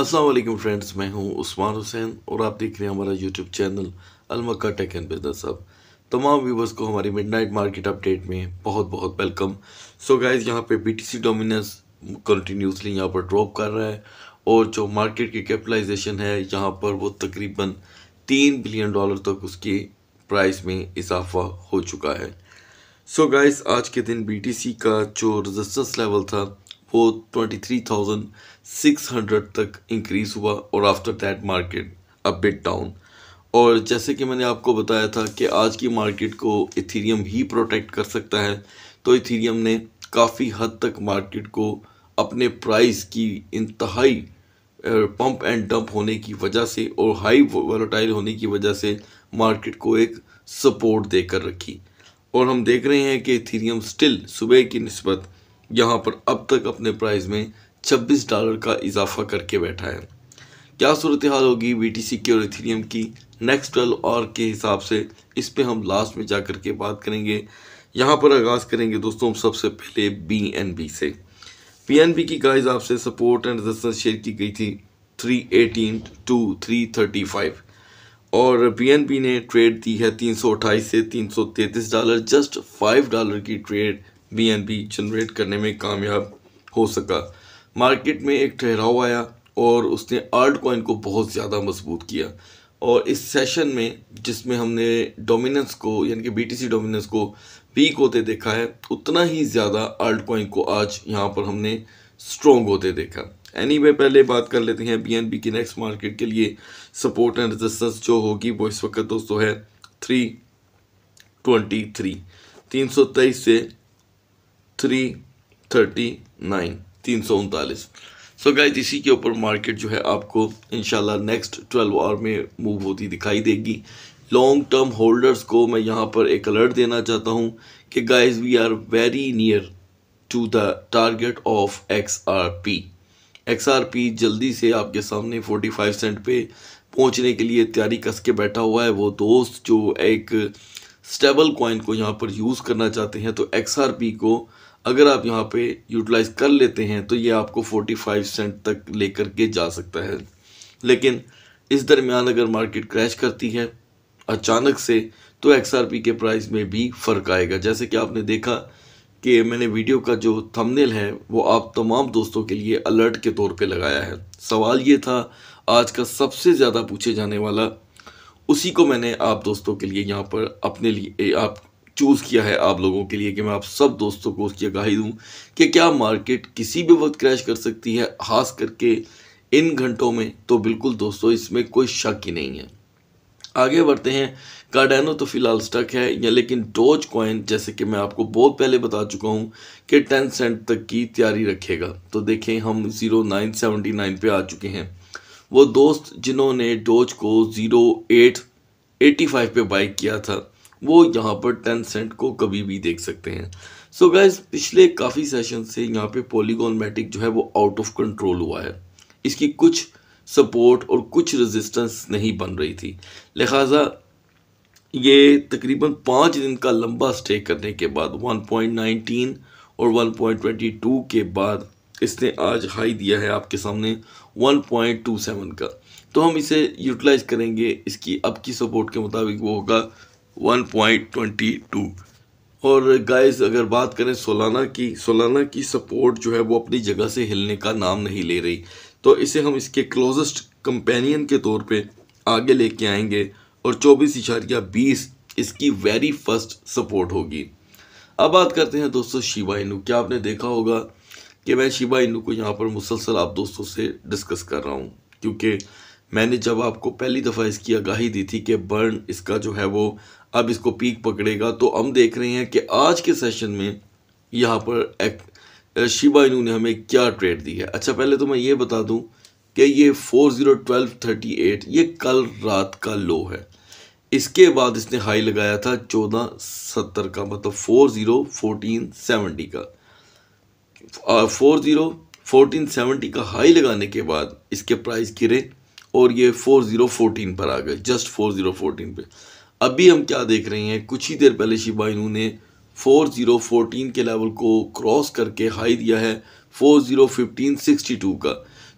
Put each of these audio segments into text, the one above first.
Aslam friends मैं हूं उस्मान हुसैन और आप देख रहे हैं हमारा यूट्यूब चैनल अलमक्का टेक एंड बिजनेस अब तमाम व्यूवर्स को हमारी मिडनाइट मार्केट अपडेट में बहुत बहुत वेलकम सो गाइस यहां पे बीटीसी डोमिनेंस कंटिन्यूसली यहां पर ड्रॉप कर रहा है और जो मार्केट की कैपिटलाइजेशन है यहाँ पर वो तकरीबन तीन बिलियन डॉलर तक उसकी प्राइस में इजाफा हो चुका है सो so गाइज आज के दिन सी का जो रजिस्टेंस लेवल था वो 23,600 तक इंक्रीज हुआ और आफ्टर दैट मार्केट अब बिट डाउन और जैसे कि मैंने आपको बताया था कि आज की मार्केट को इथीरियम ही प्रोटेक्ट कर सकता है तो इथीरियम ने काफ़ी हद तक मार्केट को अपने प्राइस की इंतहाई पंप एंड डंप होने की वजह से और हाई वोलोटाइल होने की वजह से मार्केट को एक सपोर्ट देकर रखी और हम देख रहे हैं कि इथीरियम स्टिल सुबह की नस्बत यहाँ पर अब तक अपने प्राइस में 26 डॉलर का इजाफा करके बैठा है क्या सूरत हाल होगी बी के और इथीरियम की नेक्स्ट ट्वेल्व और के हिसाब से इस पर हम लास्ट में जा कर के बात करेंगे यहाँ पर आगाज़ करेंगे दोस्तों सबसे पहले बी एन बी से पी एन बी की गाइज आपसे सपोर्ट एंड रजिस्टेंस शेयर की गई थी three eighteen to three thirty five और पी एन बी ने ट्रेड दी है तीन सौ अट्ठाईस से तीन सौ तैंतीस डॉलर जस्ट फाइव डॉलर की ट्रेड बी जनरेट करने में कामयाब हो सका मार्केट में एक ठहराव आया और उसने आर्ट कॉइन को बहुत ज़्यादा मजबूत किया और इस सेशन में जिसमें हमने डोमिनेंस को यानी कि बीटीसी डोमिनेंस को वीक होते देखा है उतना ही ज़्यादा आर्ट कॉइन को आज यहाँ पर हमने स्ट्रॉन्ग होते देखा एनी anyway, पहले बात कर लेते हैं बी की नेक्स्ट मार्केट के लिए सपोर्ट एंड रेजिस्टेंस जो होगी वो इस वक्त दोस्तों है थ्री ट्वेंटी थ्री तीन सौ तेईस से थ्री थर्टी नाइन तीन सौ उनतालीस सो गाइज इसी के ऊपर मार्केट जो है आपको इनशाला नेक्स्ट ट्वेल्व आवर में मूव होती दिखाई देगी लॉन्ग टर्म होल्डर्स को मैं यहाँ पर एक अलर्ट देना चाहता हूँ कि guys we are very near to the target of X R P X R P जल्दी से आपके सामने फोर्टी फाइव सेंट पे पहुँचने के लिए तैयारी कस के बैठा हुआ है वो दोस्त जो एक स्टेबल कॉइन को यहाँ पर यूज़ करना चाहते हैं तो एक्स आर पी को अगर आप यहाँ पे यूटिलाइज कर लेते हैं तो ये आपको 45 सेंट तक लेकर के जा सकता है लेकिन इस दरमियान अगर मार्केट क्रैश करती है अचानक से तो एक्स के प्राइस में भी फ़र्क आएगा जैसे कि आपने देखा कि मैंने वीडियो का जो थंबनेल है वो आप तमाम दोस्तों के लिए अलर्ट के तौर पे लगाया है सवाल ये था आज का सबसे ज़्यादा पूछे जाने वाला उसी को मैंने आप दोस्तों के लिए यहाँ पर अपने लिए आप चूज़ किया है आप लोगों के लिए कि मैं आप सब दोस्तों को उसकी आगाही दूँ कि क्या मार्केट किसी भी वक्त क्रैश कर सकती है खास करके इन घंटों में तो बिल्कुल दोस्तों इसमें कोई शक ही नहीं है आगे बढ़ते हैं कार्डेनो तो फिलहाल स्टक है या लेकिन डोज कॉइन जैसे कि मैं आपको बहुत पहले बता चुका हूँ कि टेन सेंट तक की तैयारी रखेगा तो देखें हम ज़ीरो नाइन सेवेंटी नाइन पे आ चुके हैं वो दोस्त जिन्होंने डोज को ज़ीरो एट एटी फाइव पर बाइक किया था वो यहाँ पर टेन सेंट को कभी भी देख सकते हैं सो so गाइज पिछले काफ़ी सेशन से यहाँ पे पोलीगोन मैटिक जो है वो आउट ऑफ कंट्रोल हुआ है इसकी कुछ सपोर्ट और कुछ रेजिस्टेंस नहीं बन रही थी लिहाजा ये तकरीबन पाँच दिन का लंबा स्टे करने के बाद 1.19 और 1.22 के बाद इसने आज हाई दिया है आपके सामने 1.27 का तो हम इसे यूटिलाइज करेंगे इसकी अब की सपोर्ट के मुताबिक वो होगा 1.22 और गाइस अगर बात करें सोलाना की सोलाना की सपोर्ट जो है वो अपनी जगह से हिलने का नाम नहीं ले रही तो इसे हम इसके क्लोजेस्ट कंपेनियन के तौर पे आगे लेके आएंगे और चौबीस इशारिया बीस इसकी वेरी फर्स्ट सपोर्ट होगी अब बात करते हैं दोस्तों शिवा इनू क्या आपने देखा होगा कि मैं शिवा इनू को यहाँ पर मुसलसल आप दोस्तों से डिस्कस कर रहा हूँ क्योंकि मैंने जब आपको पहली दफ़ा इसकी आगाही दी थी कि बर्न इसका जो है वो अब इसको पीक पकड़ेगा तो हम देख रहे हैं कि आज के सेशन में यहाँ पर एक शिबा इनू ने हमें क्या ट्रेड दी है अच्छा पहले तो मैं ये बता दूँ कि ये four zero twelve thirty eight ये कल रात का लो है इसके बाद इसने हाई लगाया था चौदह सत्तर का मतलब फोर ज़ीरो फोर्टीन सेवेंटी का फोर ज़ीरो फोटीन सेवेंटी का हाई लगाने के बाद इसके प्राइस गिरे और ये फोर ज़ीरो फोर्टीन पर आ गए जस्ट फोर ज़ीरो फोटीन पर अभी हम क्या देख रहे हैं कुछ ही देर पहले शिबा इनू ने 4014 के लेवल को क्रॉस करके हाई दिया है टू का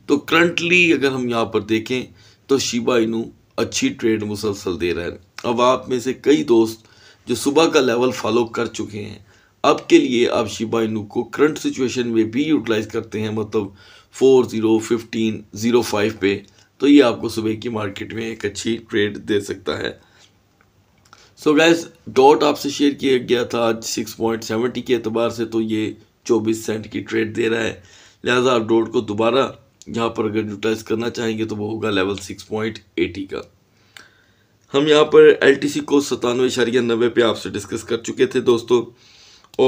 तो करंटली अगर हम यहाँ पर देखें तो शिबा इनू अच्छी ट्रेड मुसलसल दे रहा है अब आप में से कई दोस्त जो सुबह का लेवल फॉलो कर चुके हैं अब के लिए आप शिबा इनू को करंट सिचुएशन में भी यूटिलाइज करते हैं मतलब four zero fifteen zero five पे तो ये आपको सुबह की मार्केट में एक अच्छी ट्रेड दे सकता है सो गैस डॉट आपसे शेयर किया गया था आज सिक्स पॉइंट सेवेंटी के अतबार से तो ये चौबीस सेंट की ट्रेड दे रहा है लिहाजा आप डॉट को दोबारा यहाँ पर अगर यूटिलाइज करना चाहेंगे तो वो होगा लेवल सिक्स पॉइंट एटी का हम यहाँ पर एल टी सी को सतानवे इशारिया नब्बे पे आपसे डिस्कस कर चुके थे दोस्तों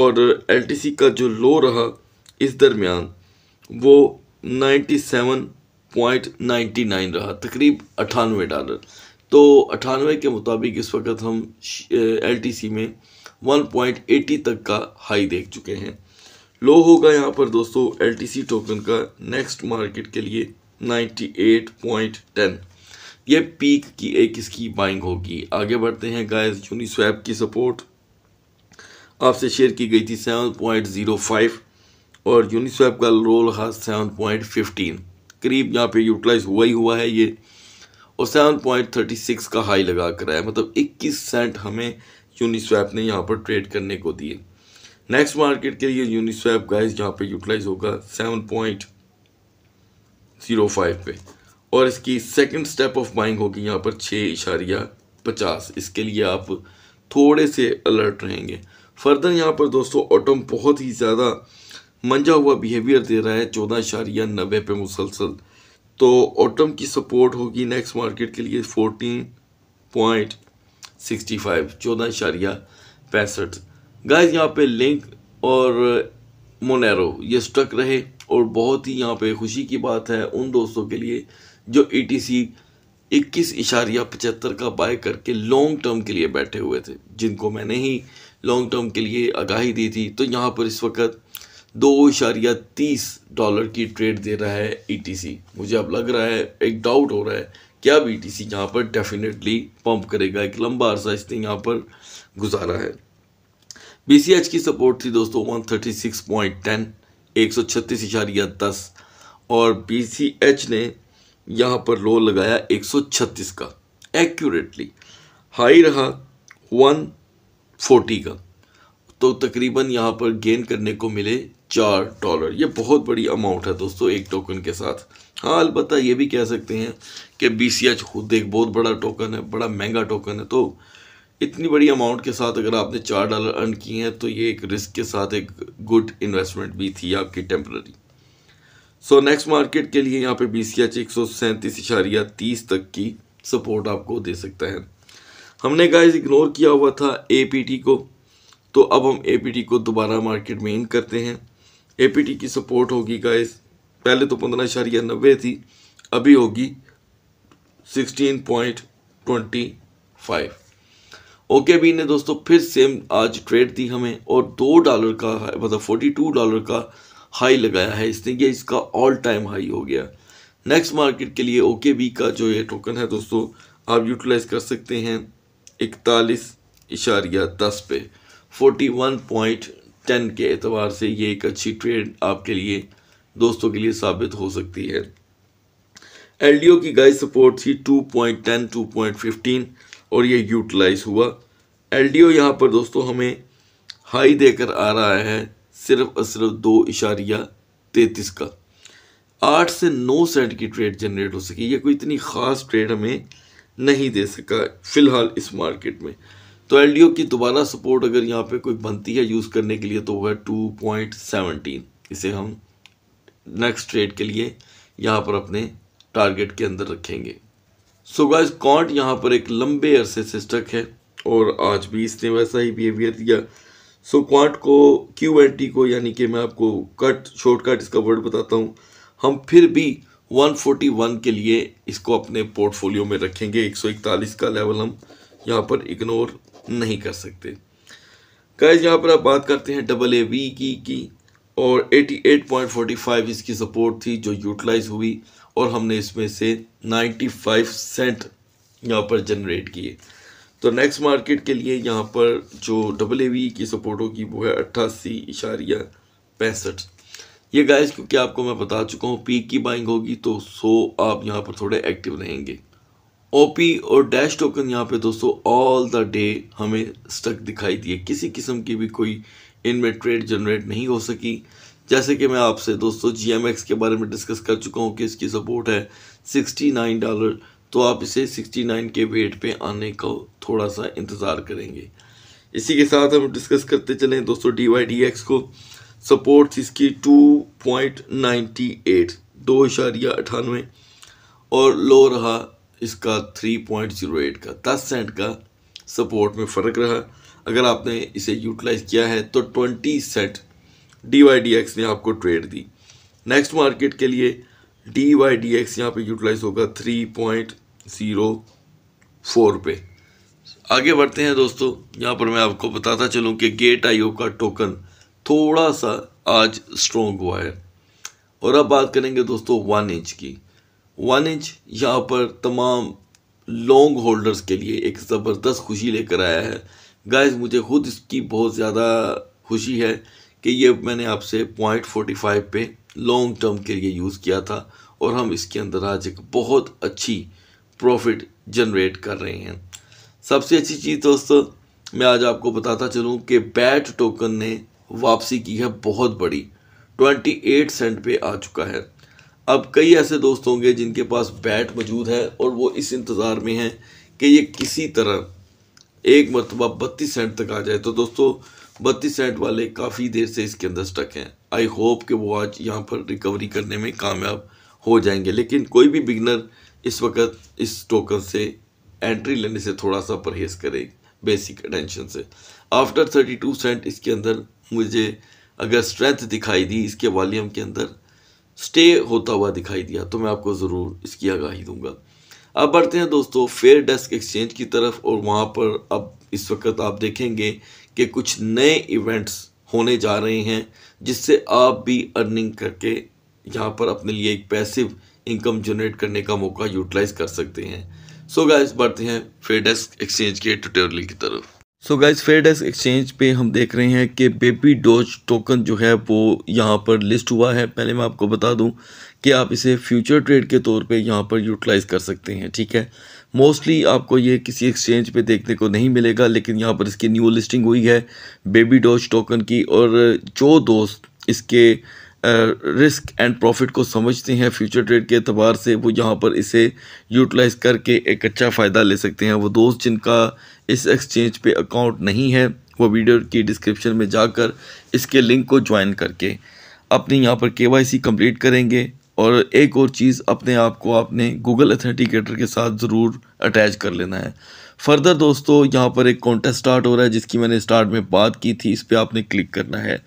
और एल टी सी का जो लो रहा इस दरमियान वो ninety seven point ninety nine रहा तकरीब अठानवे डॉलर तो अठानवे के मुताबिक इस वक्त हम एल में 1.80 तक का हाई देख चुके हैं लो होगा यहाँ पर दोस्तों एल टोकन का नेक्स्ट मार्केट के लिए 98.10 ये पीक की एक इसकी बाइंग होगी आगे बढ़ते हैं गाइस यूनिस्वैप की सपोर्ट आपसे शेयर की गई थी 7.05 और यूनिस्वैप का लो रहा 7.15 करीब यहाँ पे यूटिलाइज हुआ ही हुआ है ये और 7.36 का हाई लगा कर आया मतलब 21 सेंट हमें यूनिस्वैप ने यहाँ पर ट्रेड करने को दिए नेक्स्ट मार्केट के लिए यूनिस्वैप गाइस यहाँ पे यूटिलाइज होगा 7.05 पे और इसकी सेकंड स्टेप ऑफ बाइंग होगी यहाँ पर छः इशारिया पचास इसके लिए आप थोड़े से अलर्ट रहेंगे फर्दर यहाँ पर दोस्तों ऑटम बहुत ही ज़्यादा मंजा हुआ बिहेवियर दे रहा है चौदह इशारिया नब्बे पे मुसलसल तो ऑटम की सपोर्ट होगी नेक्स्ट मार्केट के लिए फोर्टीन पॉइंट सिक्सटी फाइव चौदह इशारिया पैंसठ गाइज यहाँ पे लिंक और मोनेरो uh, ये स्ट्रक रहे और बहुत ही यहाँ पे खुशी की बात है उन दोस्तों के लिए जो ई टी सी इक्कीस इशारिया पचहत्तर का बाय करके लॉन्ग टर्म के लिए बैठे हुए थे जिनको मैंने ही लॉन्ग टर्म के लिए आगाही दी थी तो यहाँ पर इस वक्त दो इशारिया तीस डॉलर की ट्रेड दे रहा है ईटीसी e मुझे अब लग रहा है एक डाउट हो रहा है क्या अब ई टी सी यहाँ पर डेफिनेटली पंप करेगा एक लंबा अरसा इसने यहाँ पर गुजारा है बी सी एच की सपोर्ट थी दोस्तों one thirty six point ten एक सौ छत्तीस इशारिया दस और बी सी एच ने यहाँ पर लो लगाया एक सौ छत्तीस का एक्यूरेटली हाई रहा वन फोर्टी का तो तकरीबन यहाँ पर गेन करने को मिले चार डॉलर ये बहुत बड़ी अमाउंट है दोस्तों एक टोकन के साथ हाँ अलबत्त ये भी कह सकते हैं कि बी सी एच खुद एक बहुत बड़ा टोकन है बड़ा महंगा टोकन है तो इतनी बड़ी अमाउंट के साथ अगर आपने चार डॉलर अर्न किए हैं तो ये एक रिस्क के साथ एक गुड इन्वेस्टमेंट भी थी आपकी टेम्प्ररी सो नेक्स्ट मार्केट के लिए यहाँ पे बी सी एच एक सौ सैंतीस इशारिया तीस तक की सपोर्ट आपको दे सकता है हमने गाइस इग्नोर किया हुआ था ए पी टी को तो अब हम ए पी टी को दोबारा मार्केट में इन करते हैं एपीटी की सपोर्ट होगी गाइस पहले तो पंद्रह इशारिया नब्बे थी अभी होगी sixteen point twenty five okay B ने दोस्तों फिर सेम आज ट्रेड दी हमें और दो डॉलर का मतलब फोर्टी टू डॉलर का हाई लगाया है इसने ये इसका ऑल टाइम हाई हो गया नेक्स्ट मार्केट के लिए ओके बी का जो ये टोकन है दोस्तों आप यूटिलाइज कर सकते हैं इकतालीस इशारिया दस पे फोर्टी वन पॉइंट टेन के एतवार से ये एक अच्छी ट्रेड आपके लिए दोस्तों के लिए साबित हो सकती है एलडीओ की गाइस सपोर्ट थी 2.10 2.15 और ये यूटिलाइज हुआ एलडीओ डी यहाँ पर दोस्तों हमें हाई देकर आ रहा है सिर्फ और सिर्फ दो इशारिया तैतीस का आठ से नौ सेंट की ट्रेड जनरेट हो सकी ये कोई इतनी ख़ास ट्रेड हमें नहीं दे सका फ़िलहाल इस मार्केट में तो एल की दोबारा सपोर्ट अगर यहाँ पे कोई बनती है यूज़ करने के लिए तो वो है टू पॉइंट सेवनटीन इसे हम नेक्स्ट ट्रेड के लिए यहाँ पर अपने टारगेट के अंदर रखेंगे सो गाइस कॉन्ट यहाँ पर एक लंबे अरसे से स्टक है और आज भी इसने वैसा ही बिहेवियर दिया सो so, क्वांट को क्यू एन टी को यानी कि मैं आपको कट शॉर्ट कट इसका वर्ड बताता हूँ हम फिर भी 141 के लिए इसको अपने पोर्टफोलियो में रखेंगे 141 का लेवल हम यहाँ पर इग्नोर नहीं कर सकते गाइज यहाँ पर आप बात करते हैं डबल ए वी की की और 88.45 इसकी सपोर्ट थी जो यूटिलाइज हुई और हमने इसमें से 95 सेंट यहाँ पर जनरेट किए तो नेक्स्ट मार्केट के लिए यहाँ पर जो डबल ए वी की सपोर्ट होगी वो है अट्ठासी इशारिया पैंसठ ये गाइस क्योंकि आपको मैं बता चुका हूँ पीक की बाइंग होगी तो सो आप यहाँ पर थोड़े एक्टिव रहेंगे ओ पी और डैश टोकन यहाँ पे दोस्तों ऑल द डे हमें स्टक दिखाई दिए किसी किस्म की भी कोई इनमें ट्रेड जनरेट नहीं हो सकी जैसे कि मैं आपसे दोस्तों जी एम एक्स के बारे में डिस्कस कर चुका हूँ कि इसकी सपोर्ट है सिक्सटी नाइन डॉलर तो आप इसे सिक्सटी नाइन के वेट पे आने का थोड़ा सा इंतज़ार करेंगे इसी के साथ हम डिस्कस करते चलें दोस्तों डी वाई डी एक्स को सपोर्ट इसकी टू पॉइंट नाइन्टी एट दो इशारिया अठानवे और लो रहा इसका 3.08 का 10 सेंट का सपोर्ट में फ़र्क रहा अगर आपने इसे यूटिलाइज किया है तो 20 cent D Y D X ने आपको ट्रेड दी नेक्स्ट मार्केट के लिए डी वाई डी एक्स यहाँ पर यूटिलाइज होगा 3.04 पे आगे बढ़ते हैं दोस्तों यहाँ पर मैं आपको बताता चलूँ कि गेट आईओ का टोकन थोड़ा सा आज स्ट्रोंग हुआ है और अब बात करेंगे दोस्तों वन इंच की वन इंच यहाँ पर तमाम लॉन्ग होल्डर्स के लिए एक ज़बरदस्त खुशी लेकर आया है गाइस मुझे खुद इसकी बहुत ज़्यादा खुशी है कि ये मैंने आपसे पॉइंट फोर्टी फाइव पे लॉन्ग टर्म के लिए यूज़ किया था और हम इसके अंदर आज एक बहुत अच्छी प्रॉफिट जनरेट कर रहे हैं सबसे अच्छी चीज़ दोस्तों मैं आज आपको बताता चलूँ कि बैट टोकन ने वापसी की है बहुत बड़ी एट सेंट पे आ चुका है अब कई ऐसे दोस्त होंगे जिनके पास बैट मौजूद है और वो इस इंतज़ार में हैं कि ये किसी तरह एक मरतबा बत्तीस सेंट तक आ जाए तो दोस्तों बत्तीस सेंट वाले काफ़ी देर से इसके अंदर स्टक हैं आई होप कि वो आज यहाँ पर रिकवरी करने में कामयाब हो जाएंगे लेकिन कोई भी बिगनर इस वक्त इस टोकन से एंट्री लेने से थोड़ा सा परहेज़ करें बेसिक अटेंशन से आफ्टर थर्टी टू सेंट इसके अंदर मुझे अगर स्ट्रेंथ दिखाई दी इसके वॉल्यूम के अंदर स्टे होता हुआ दिखाई दिया तो मैं आपको ज़रूर इसकी आगाही दूंगा अब बढ़ते हैं दोस्तों फेयर डेस्क एक्सचेंज की तरफ और वहाँ पर अब इस वक्त आप देखेंगे कि कुछ नए इवेंट्स होने जा रहे हैं जिससे आप भी अर्निंग करके यहाँ पर अपने लिए एक पैसिव इनकम जनरेट करने का मौका यूटिलाइज कर सकते हैं सो so गाइस बढ़ते हैं डेस्क एक्सचेंज के ट्यूटोरियल की तरफ सो गाइज फेयरडेस्क एक्सचेंज पे हम देख रहे हैं कि बेबी डोज टोकन जो है वो यहाँ पर लिस्ट हुआ है पहले मैं आपको बता दूँ कि आप इसे फ्यूचर ट्रेड के तौर पे यहाँ पर यूटिलाइज़ कर सकते हैं ठीक है मोस्टली आपको ये किसी एक्सचेंज पे देखने को नहीं मिलेगा लेकिन यहाँ पर इसकी न्यू लिस्टिंग हुई है बेबी डोज टोकन की और जो दोस्त इसके रिस्क एंड प्रॉफिट को समझते हैं फ्यूचर ट्रेड के अतबार से वो यहाँ पर इसे यूटिलाइज करके एक अच्छा फ़ायदा ले सकते हैं वो दोस्त जिनका इस एक्सचेंज पे अकाउंट नहीं है वो वीडियो की डिस्क्रिप्शन में जाकर इसके लिंक को ज्वाइन करके अपने यहाँ पर के वाई कम्प्लीट करेंगे और एक और चीज़ अपने आप को आपने गूगल अथेंटिकेटर के साथ ज़रूर अटैच कर लेना है फर्दर दोस्तों यहाँ पर एक कॉन्टेस्ट स्टार्ट हो रहा है जिसकी मैंने स्टार्ट में बात की थी इस पर आपने क्लिक करना है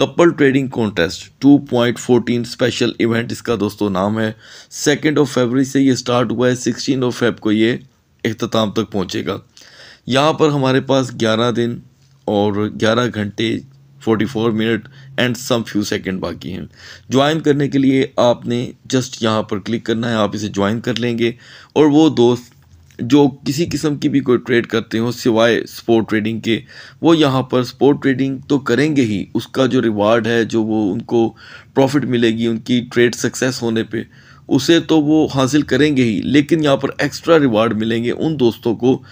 couple trading contest 2.14 special event इसका दोस्तों नाम है सेकेंड ऑफ फेबरी से ये स्टार्ट हुआ है सिक्सटीन ऑफ फेब को ये अख्ताम तक पहुँचेगा यहाँ पर हमारे पास ग्यारह दिन और ग्यारह घंटे 44 minute and some few second बाकी हैं ज्वाइन करने के लिए आपने जस्ट यहाँ पर क्लिक करना है आप इसे ज्वाइन कर लेंगे और वो दोस्त जो किसी किस्म की भी कोई ट्रेड करते हो सिवाय स्पोर्ट ट्रेडिंग के वो यहाँ पर स्पोर्ट ट्रेडिंग तो करेंगे ही उसका जो रिवार्ड है जो वो उनको प्रॉफिट मिलेगी उनकी ट्रेड सक्सेस होने पे उसे तो वो हासिल करेंगे ही लेकिन यहाँ पर एक्स्ट्रा रिवार्ड मिलेंगे उन दोस्तों को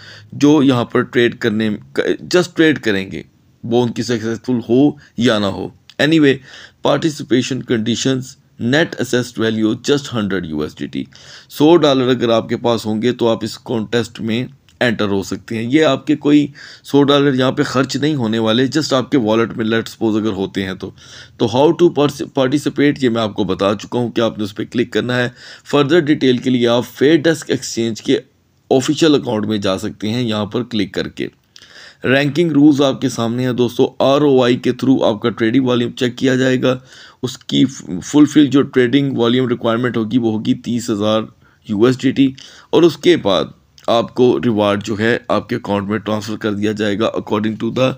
जो यहाँ पर ट्रेड करने जस्ट ट्रेड करेंगे वो उनकी सक्सेसफुल हो या ना हो anyway participation conditions net assessed value just hundred U S D T सौ डॉलर अगर आपके पास होंगे तो आप इस कॉन्टेस्ट में एंटर हो सकते हैं ये आपके कोई सौ डॉलर यहाँ पे खर्च नहीं होने वाले जस्ट आपके वॉलेट में लेट सपोज अगर होते हैं तो तो हाउ टू पार्टिसिपेट ये मैं आपको बता चुका हूँ कि आपने उस पर क्लिक करना है फर्दर डिटेल के लिए आप फेयर डेस्क एक्सचेंज के ऑफिशियल अकाउंट में जा सकते हैं यहाँ पर क्लिक करके रैंकिंग रूल्स आपके सामने हैं दोस्तों आर के थ्रू आपका ट्रेडिंग वॉल्यूम चेक किया जाएगा उसकी फुलफिल जो ट्रेडिंग वॉल्यूम रिक्वायरमेंट होगी वो होगी तीस हज़ार यू और उसके बाद आपको रिवार्ड जो है आपके अकाउंट में ट्रांसफ़र कर दिया जाएगा अकॉर्डिंग टू द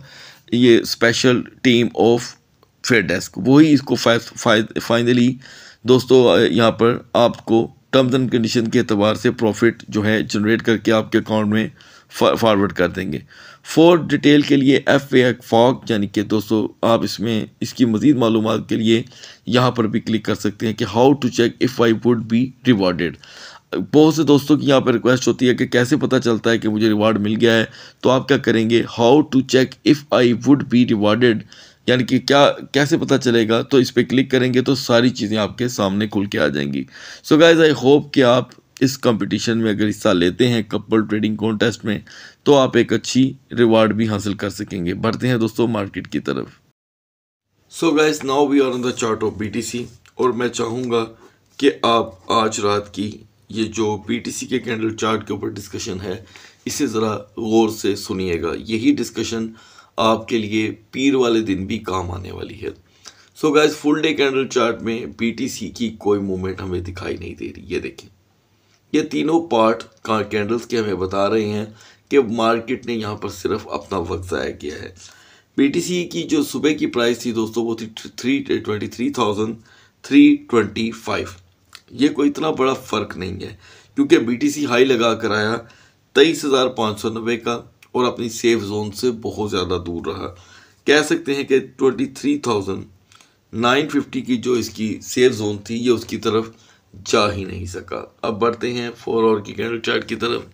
ये special team of fair desk वही इसको फाइनली दोस्तों यहाँ पर आपको टर्म्स एंड कंडीशन के अतबार से प्रॉफिट जो है जनरेट करके आपके अकाउंट में फॉरवर्ड कर देंगे फोर डिटेल के लिए एफ ए फॉक यानी कि दोस्तों आप इसमें इसकी मज़ीद मालूम के लिए यहाँ पर भी क्लिक कर सकते हैं कि how to check if I would be rewarded बहुत से दोस्तों की यहाँ पर रिक्वेस्ट होती है कि कैसे पता चलता है कि मुझे रिवार्ड मिल गया है तो आप क्या करेंगे how to check if I would be rewarded यानी कि क्या कैसे पता चलेगा तो इस पर क्लिक करेंगे तो सारी चीज़ें आपके सामने खुल के आ जाएंगी सो गाइज आई होप कि आप इस कंपटीशन में अगर हिस्सा लेते हैं कपल ट्रेडिंग कॉन्टेस्ट में तो आप एक अच्छी रिवार्ड भी हासिल कर सकेंगे बढ़ते हैं दोस्तों मार्केट की तरफ so guys now we are on the chart of BTC और मैं चाहूँगा कि आप आज रात की ये जो बीटीसी के कैंडल चार्ट के ऊपर डिस्कशन है इसे ज़रा गौर से सुनिएगा यही डिस्कशन आपके लिए पीर वाले दिन भी काम आने वाली है so guys full day candle chart में बी की कोई मूवमेंट हमें दिखाई नहीं दे रही ये देखें ये तीनों पार्ट कैंडल्स के हमें बता रहे हैं कि मार्केट ने यहाँ पर सिर्फ अपना वक्त ज़ाया किया है बीटीसी की जो सुबह की प्राइस थी दोस्तों वो थी three twenty three thousand three twenty five ये कोई इतना बड़ा फ़र्क नहीं है क्योंकि बी हाई लगा कर आया तेईस हज़ार पाँच सौ नब्बे का और अपनी सेफ जोन से बहुत ज़्यादा दूर रहा कह सकते हैं कि twenty three thousand nine fifty की जो इसकी सेफ जोन थी ये उसकी तरफ जा ही नहीं सका अब बढ़ते हैं फोर और की कैंडल चार्ट की तरफ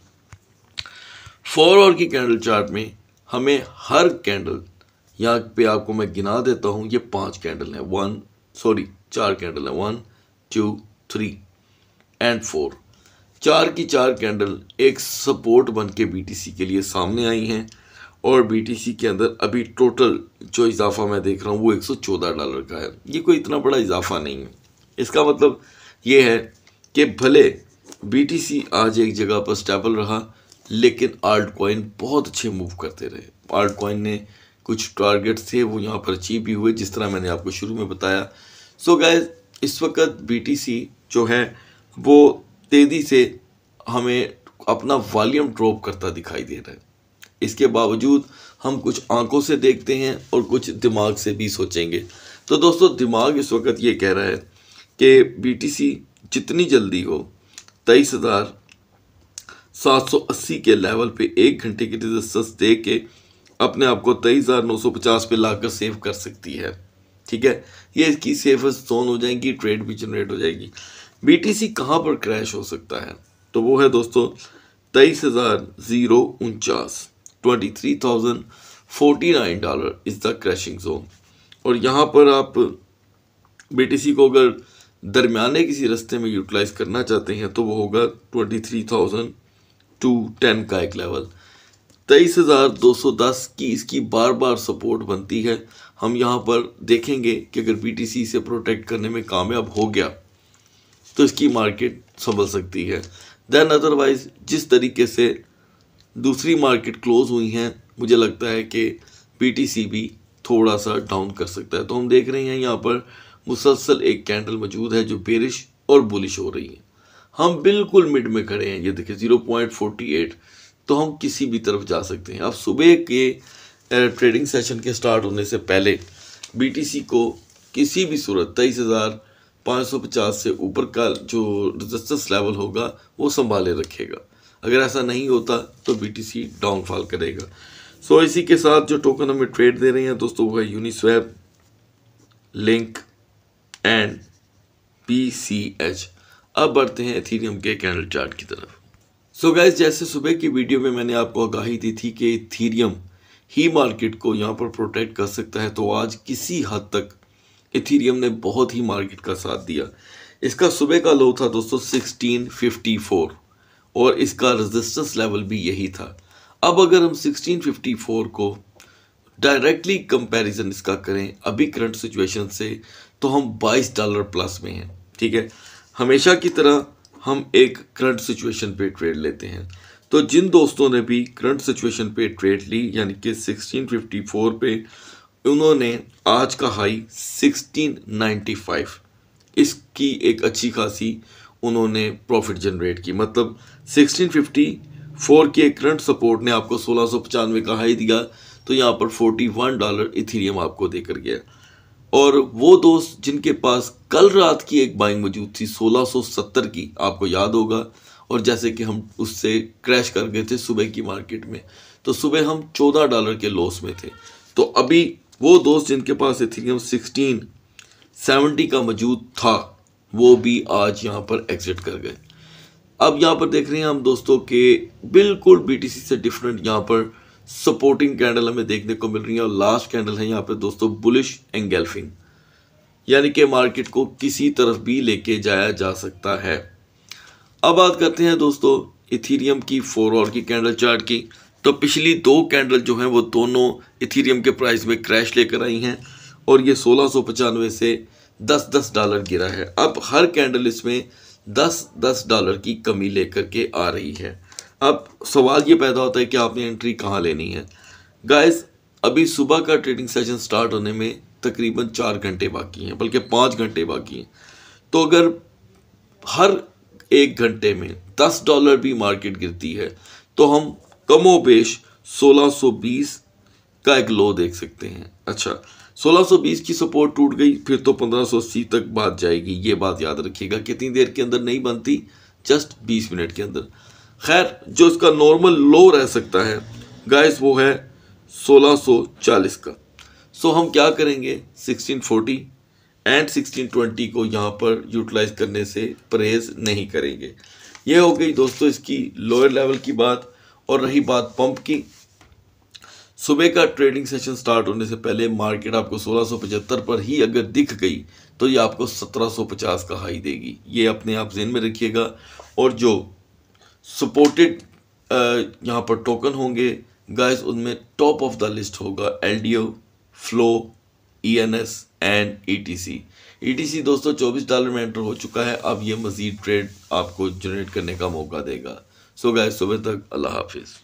फोर और की कैंडल चार्ट में हमें हर कैंडल यहाँ पे आपको मैं गिना देता हूँ ये पांच कैंडल हैं वन सॉरी चार कैंडल हैं one two three and four चार की चार कैंडल एक सपोर्ट बन के बी के लिए सामने आई हैं और बी के अंदर अभी टोटल जो इजाफा मैं देख रहा हूँ वो 114 डॉलर का है ये कोई इतना बड़ा इजाफा नहीं है इसका मतलब ये है कि भले बीटीसी आज एक जगह पर स्टेबल रहा लेकिन आल्ट कॉइन बहुत अच्छे मूव करते रहे आल्ट कॉइन ने कुछ टारगेट थे वो यहाँ पर अचीव भी हुए जिस तरह मैंने आपको शुरू में बताया सो so गाय इस वक्त बी जो है वो तेज़ी से हमें अपना वॉल्यूम ड्रॉप करता दिखाई दे रहा है इसके बावजूद हम कुछ आंखों से देखते हैं और कुछ दिमाग से भी सोचेंगे तो दोस्तों दिमाग इस वक्त ये कह रहा है कि बीटीसी जितनी जल्दी हो तेईस हज़ार सात सौ अस्सी के लेवल पे एक घंटे की रजिस्टेंस दे के अपने आप को तेईस हज़ार नौ सौ पचास ला लाकर सेव कर सकती है ठीक है ये इसकी सेफ जोन हो जाएगी ट्रेड भी जनरेट हो जाएगी बी टी सी कहाँ पर क्रैश हो सकता है तो वो है दोस्तों तेईस हज़ार ज़ीरो उनचास twenty three thousand forty nine dollar is the crashing zone और यहाँ पर आप बी टी सी को अगर दरमियाने किसी रस्ते में यूटिलाइज करना चाहते हैं तो वो होगा twenty three thousand two ten का एक लेवल तेईस हज़ार दो सौ दस की इसकी बार बार सपोर्ट बनती है हम यहाँ पर देखेंगे कि अगर बीटीसी इसे प्रोटेक्ट करने में कामयाब हो गया तो इसकी मार्केट संभल सकती है देन अदरवाइज जिस तरीके से दूसरी मार्केट क्लोज हुई हैं मुझे लगता है कि सी भी थोड़ा सा डाउन कर सकता है तो हम देख रहे हैं यहाँ पर मुसलसल एक कैंडल मौजूद है जो बेरिश और बुलिश हो रही है हम बिल्कुल मिड में खड़े हैं ये देखिए ज़ीरो पॉइंट फोर्टी एट तो हम किसी भी तरफ जा सकते हैं अब सुबह के ट्रेडिंग सेशन के स्टार्ट होने से पहले बीटीसी को किसी भी सूरत तेईस हज़ार पाँच सौ पचास से ऊपर का जो रजिस्टेंस लेवल होगा वो संभाले रखेगा अगर ऐसा नहीं होता तो बीटीसी डाउनफॉल करेगा सो इसी के साथ जो टोकन हमें ट्रेड दे रहे हैं दोस्तों होगा Uniswap link and P C H अब बढ़ते हैं इथीरियम के कैंडल चार्ट की तरफ सो so गैस जैसे सुबह की वीडियो में मैंने आपको आगाही दी थी कि इथीरियम ही मार्केट को यहाँ पर प्रोटेक्ट कर सकता है तो आज किसी हद तक इथीरियम ने बहुत ही मार्केट का साथ दिया इसका सुबह का लो था दोस्तों सिक्सटीन फिफ्टी फोर और इसका रेजिस्टेंस लेवल भी यही था अब अगर हम सिक्सटीन फिफ्टी फोर को डायरेक्टली कंपेरिजन इसका करें अभी करंट सिचुएशन से तो हम 22 डॉलर प्लस में हैं ठीक है हमेशा की तरह हम एक करंट सिचुएशन पे ट्रेड लेते हैं तो जिन दोस्तों ने भी करंट सिचुएशन पे ट्रेड ली यानी कि 1654 पे उन्होंने आज का हाई 1695 इसकी एक अच्छी खासी उन्होंने प्रॉफिट जनरेट की मतलब 1654 के करंट सपोर्ट ने आपको सोलह का हाई दिया तो यहाँ पर 41 डॉलर इथीरियम आपको देकर गया और वो दोस्त जिनके पास कल रात की एक बाइक मौजूद थी 1670 की आपको याद होगा और जैसे कि हम उससे क्रैश कर गए थे सुबह की मार्केट में तो सुबह हम 14 डॉलर के लॉस में थे तो अभी वो दोस्त जिनके पास हम 16 70 का मौजूद था वो भी आज यहाँ पर एग्जिट कर गए अब यहाँ पर देख रहे हैं हम दोस्तों के बिल्कुल बी से डिफरेंट यहाँ पर सपोर्टिंग कैंडल हमें देखने को मिल रही है और लास्ट कैंडल है यहाँ पे दोस्तों बुलिश एंगेल्फिंग यानी कि मार्केट को किसी तरफ भी लेके जाया जा सकता है अब बात करते हैं दोस्तों इथीरियम की फोर और की कैंडल चार्ट की तो पिछली दो कैंडल जो हैं वो दोनों इथीरियम के प्राइस में क्रैश लेकर आई हैं और ये सोलह से दस दस डॉलर गिरा है अब हर कैंडल इसमें दस दस डॉलर की कमी लेकर के आ रही है अब सवाल ये पैदा होता है कि आपने एंट्री कहाँ लेनी है गाइस अभी सुबह का ट्रेडिंग सेशन स्टार्ट होने में तकरीबन चार घंटे बाकी हैं बल्कि पाँच घंटे बाकी हैं तो अगर हर एक घंटे में दस डॉलर भी मार्केट गिरती है तो हम कमो बेश 1620 का एक लो देख सकते हैं अच्छा 1620 की सपोर्ट टूट गई फिर तो 1580 तक बात जाएगी ये बात याद रखिएगा कितनी देर के अंदर नहीं बनती जस्ट 20 मिनट के अंदर खैर जो इसका नॉर्मल लो रह सकता है गाइस वो है 1640 का सो हम क्या करेंगे 1640 एंड 1620 को यहाँ पर यूटिलाइज करने से परहेज नहीं करेंगे ये हो गई दोस्तों इसकी लोअर लेवल की बात और रही बात पंप की सुबह का ट्रेडिंग सेशन स्टार्ट होने से पहले मार्केट आपको 1675 पर ही अगर दिख गई तो ये आपको 1750 का हाई देगी ये अपने आप जेन में रखिएगा और जो सपोर्टेड uh, यहाँ पर टोकन होंगे गाइस उनमें टॉप ऑफ द लिस्ट होगा L D O flow E N S and E T C E T C दोस्तों चौबीस डॉलर में एंटर हो चुका है अब ये मज़ीद ट्रेड आपको जनरेट करने का मौका देगा सो गाइस सुबह तक अल्लाह हाफिज़